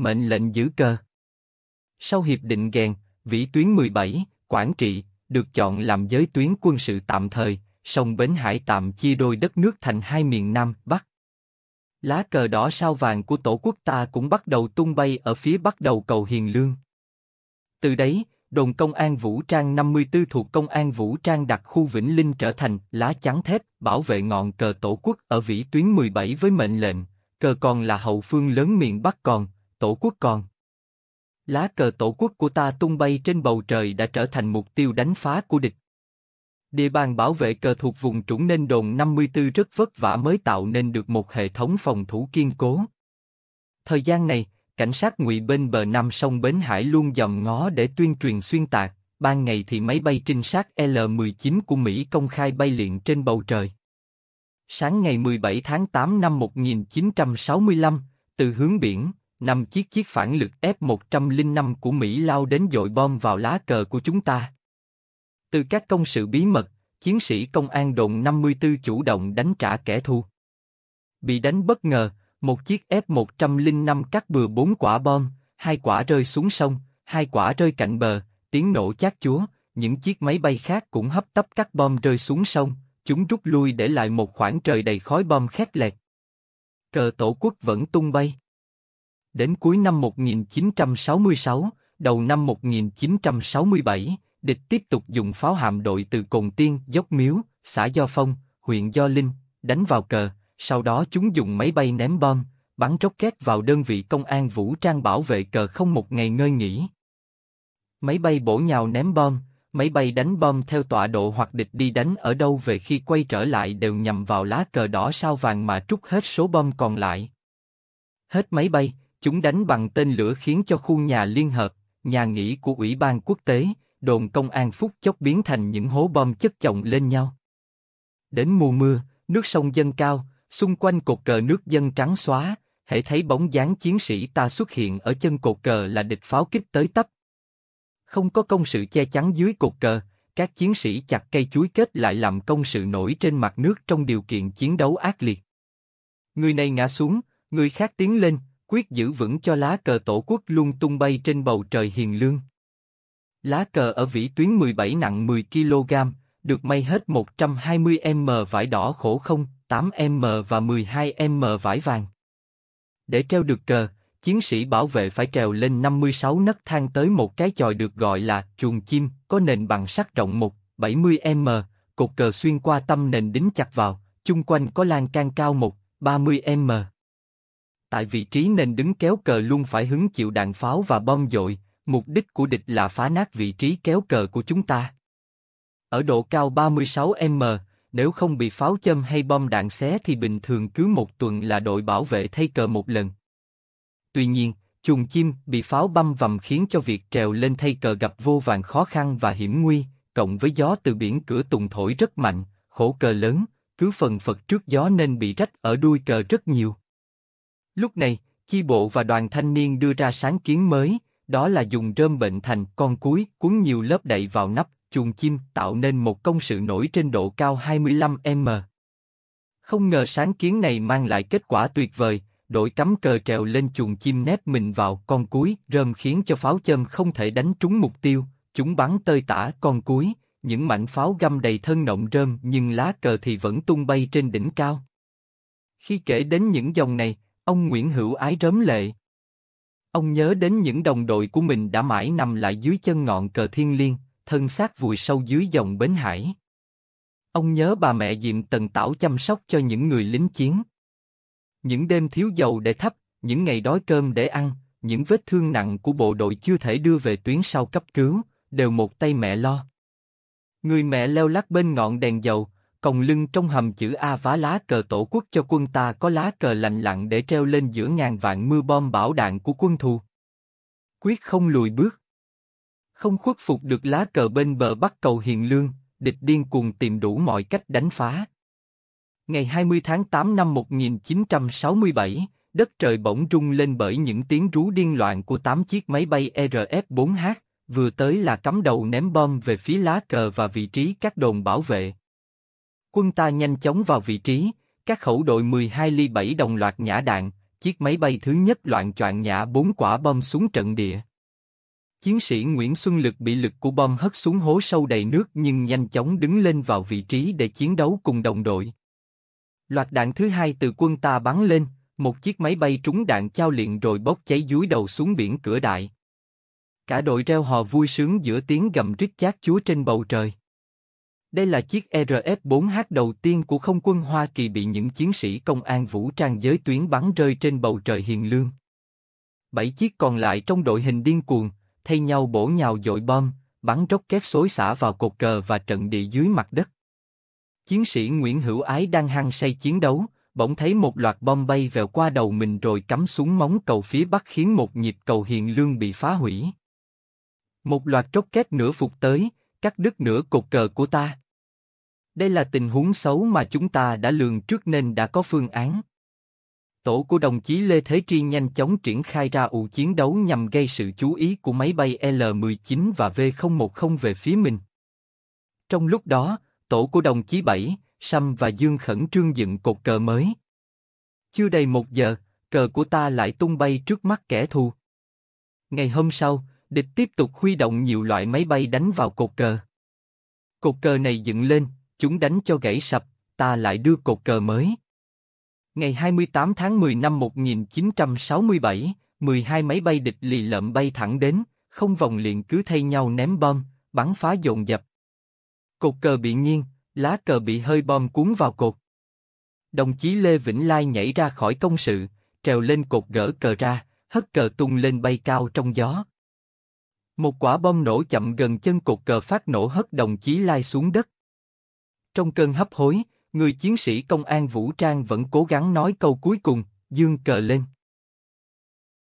mệnh lệnh giữ cơ. Sau hiệp định Gèn, vĩ tuyến 17, Quảng Trị, được chọn làm giới tuyến quân sự tạm thời, sông Bến Hải tạm chia đôi đất nước thành hai miền Nam, Bắc. Lá cờ đỏ sao vàng của tổ quốc ta cũng bắt đầu tung bay ở phía bắc đầu cầu Hiền Lương. Từ đấy, đồn công an Vũ Trang 54 thuộc công an Vũ Trang đặt khu Vĩnh Linh trở thành lá chắn thép bảo vệ ngọn cờ tổ quốc ở vĩ tuyến 17 với mệnh lệnh, cờ còn là hậu phương lớn miền Bắc còn, tổ quốc còn. Lá cờ tổ quốc của ta tung bay trên bầu trời đã trở thành mục tiêu đánh phá của địch. Địa bàn bảo vệ cờ thuộc vùng trũng nên đồn 54 rất vất vả mới tạo nên được một hệ thống phòng thủ kiên cố. Thời gian này, cảnh sát ngụy bên bờ nam sông Bến Hải luôn dòm ngó để tuyên truyền xuyên tạc, ban ngày thì máy bay trinh sát L-19 của Mỹ công khai bay luyện trên bầu trời. Sáng ngày 17 tháng 8 năm 1965, từ hướng biển, năm chiếc chiếc phản lực F-105 của Mỹ lao đến dội bom vào lá cờ của chúng ta. Từ các công sự bí mật, chiến sĩ công an đồn 54 chủ động đánh trả kẻ thù. Bị đánh bất ngờ, một chiếc F-105 cắt bừa bốn quả bom, hai quả rơi xuống sông, hai quả rơi cạnh bờ, tiếng nổ chát chúa, những chiếc máy bay khác cũng hấp tấp cắt bom rơi xuống sông, chúng rút lui để lại một khoảng trời đầy khói bom khét lẹt. Cờ tổ quốc vẫn tung bay. Đến cuối năm 1966, đầu năm 1967, địch tiếp tục dùng pháo hạm đội từ Cồn Tiên, Dốc Miếu, xã Do Phong, huyện Do Linh, đánh vào cờ, sau đó chúng dùng máy bay ném bom, bắn rocket vào đơn vị công an vũ trang bảo vệ cờ không một ngày ngơi nghỉ. Máy bay bổ nhào ném bom, máy bay đánh bom theo tọa độ hoặc địch đi đánh ở đâu về khi quay trở lại đều nhằm vào lá cờ đỏ sao vàng mà trút hết số bom còn lại. Hết máy bay, Chúng đánh bằng tên lửa khiến cho khu nhà liên hợp, nhà nghỉ của Ủy ban quốc tế, đồn công an phút chốc biến thành những hố bom chất chồng lên nhau. Đến mùa mưa, nước sông dâng cao, xung quanh cột cờ nước dân trắng xóa, hễ thấy bóng dáng chiến sĩ ta xuất hiện ở chân cột cờ là địch pháo kích tới tấp. Không có công sự che chắn dưới cột cờ, các chiến sĩ chặt cây chuối kết lại làm công sự nổi trên mặt nước trong điều kiện chiến đấu ác liệt. Người này ngã xuống, người khác tiến lên, quyết giữ vững cho lá cờ tổ quốc luôn tung bay trên bầu trời hiền lương. Lá cờ ở vĩ tuyến 17 nặng 10 kg, được may hết 120m vải đỏ khổ không, 8m và 12m vải vàng. Để treo được cờ, chiến sĩ bảo vệ phải trèo lên 56 nấc thang tới một cái chòi được gọi là chuồng chim, có nền bằng sắt rộng 1, 70m, cột cờ xuyên qua tâm nền đính chặt vào, chung quanh có lan can cao 1, 30m tại vị trí nên đứng kéo cờ luôn phải hứng chịu đạn pháo và bom dội, mục đích của địch là phá nát vị trí kéo cờ của chúng ta. Ở độ cao 36m, nếu không bị pháo châm hay bom đạn xé thì bình thường cứ một tuần là đội bảo vệ thay cờ một lần. Tuy nhiên, chuồng chim bị pháo băm vằm khiến cho việc trèo lên thay cờ gặp vô vàn khó khăn và hiểm nguy, cộng với gió từ biển cửa tùng thổi rất mạnh, khổ cờ lớn, cứ phần phật trước gió nên bị rách ở đuôi cờ rất nhiều. Lúc này, chi bộ và đoàn thanh niên đưa ra sáng kiến mới, đó là dùng rơm bệnh thành con cuối cuốn nhiều lớp đậy vào nắp chuồng chim tạo nên một công sự nổi trên độ cao 25m. Không ngờ sáng kiến này mang lại kết quả tuyệt vời, đội cắm cờ trèo lên chuồng chim nép mình vào con cuối, rơm khiến cho pháo châm không thể đánh trúng mục tiêu, chúng bắn tơi tả con cuối, những mảnh pháo găm đầy thân nộng rơm nhưng lá cờ thì vẫn tung bay trên đỉnh cao. Khi kể đến những dòng này, Ông Nguyễn Hữu Ái rớm lệ. Ông nhớ đến những đồng đội của mình đã mãi nằm lại dưới chân ngọn cờ thiên liêng, thân xác vùi sâu dưới dòng bến hải. Ông nhớ bà mẹ Diệm Tần Tảo chăm sóc cho những người lính chiến. Những đêm thiếu dầu để thắp, những ngày đói cơm để ăn, những vết thương nặng của bộ đội chưa thể đưa về tuyến sau cấp cứu, đều một tay mẹ lo. Người mẹ leo lắc bên ngọn đèn dầu, còng lưng trong hầm chữ A vá lá cờ tổ quốc cho quân ta có lá cờ lành lặng để treo lên giữa ngàn vạn mưa bom bão đạn của quân thù. Quyết không lùi bước. Không khuất phục được lá cờ bên bờ bắc cầu hiền lương, địch điên cuồng tìm đủ mọi cách đánh phá. Ngày 20 tháng 8 năm 1967, đất trời bỗng rung lên bởi những tiếng rú điên loạn của 8 chiếc máy bay RF-4H, vừa tới là cắm đầu ném bom về phía lá cờ và vị trí các đồn bảo vệ. Quân ta nhanh chóng vào vị trí, các khẩu đội 12 ly 7 đồng loạt nhả đạn, chiếc máy bay thứ nhất loạn choạng nhả bốn quả bom xuống trận địa. Chiến sĩ Nguyễn Xuân Lực bị lực của bom hất xuống hố sâu đầy nước nhưng nhanh chóng đứng lên vào vị trí để chiến đấu cùng đồng đội. Loạt đạn thứ hai từ quân ta bắn lên, một chiếc máy bay trúng đạn trao liền rồi bốc cháy dưới đầu xuống biển cửa đại. Cả đội reo hò vui sướng giữa tiếng gầm rít chát chúa trên bầu trời. Đây là chiếc e RF-4H đầu tiên của không quân Hoa Kỳ bị những chiến sĩ công an vũ trang giới tuyến bắn rơi trên bầu trời hiền lương. Bảy chiếc còn lại trong đội hình điên cuồng, thay nhau bổ nhào dội bom, bắn rocket xối xả vào cột cờ và trận địa dưới mặt đất. Chiến sĩ Nguyễn Hữu Ái đang hăng say chiến đấu, bỗng thấy một loạt bom bay vèo qua đầu mình rồi cắm xuống móng cầu phía bắc khiến một nhịp cầu hiền lương bị phá hủy. Một loạt rocket nữa phục tới, cắt đứt nửa cột cờ của ta. Đây là tình huống xấu mà chúng ta đã lường trước nên đã có phương án. Tổ của đồng chí Lê Thế Tri nhanh chóng triển khai ra ụ chiến đấu nhằm gây sự chú ý của máy bay L-19 và V-010 về phía mình. Trong lúc đó, tổ của đồng chí Bảy, Sâm và Dương khẩn trương dựng cột cờ mới. Chưa đầy một giờ, cờ của ta lại tung bay trước mắt kẻ thù. Ngày hôm sau, địch tiếp tục huy động nhiều loại máy bay đánh vào cột cờ. Cột cờ này dựng lên, chúng đánh cho gãy sập, ta lại đưa cột cờ mới. Ngày 28 tháng 10 năm 1967, 12 máy bay địch lì lợm bay thẳng đến, không vòng liền cứ thay nhau ném bom, bắn phá dồn dập. Cột cờ bị nghiêng, lá cờ bị hơi bom cuốn vào cột. Đồng chí Lê Vĩnh Lai nhảy ra khỏi công sự, trèo lên cột gỡ cờ ra, hất cờ tung lên bay cao trong gió, một quả bom nổ chậm gần chân cột cờ phát nổ hất đồng chí lai xuống đất. Trong cơn hấp hối, người chiến sĩ công an vũ trang vẫn cố gắng nói câu cuối cùng, dương cờ lên.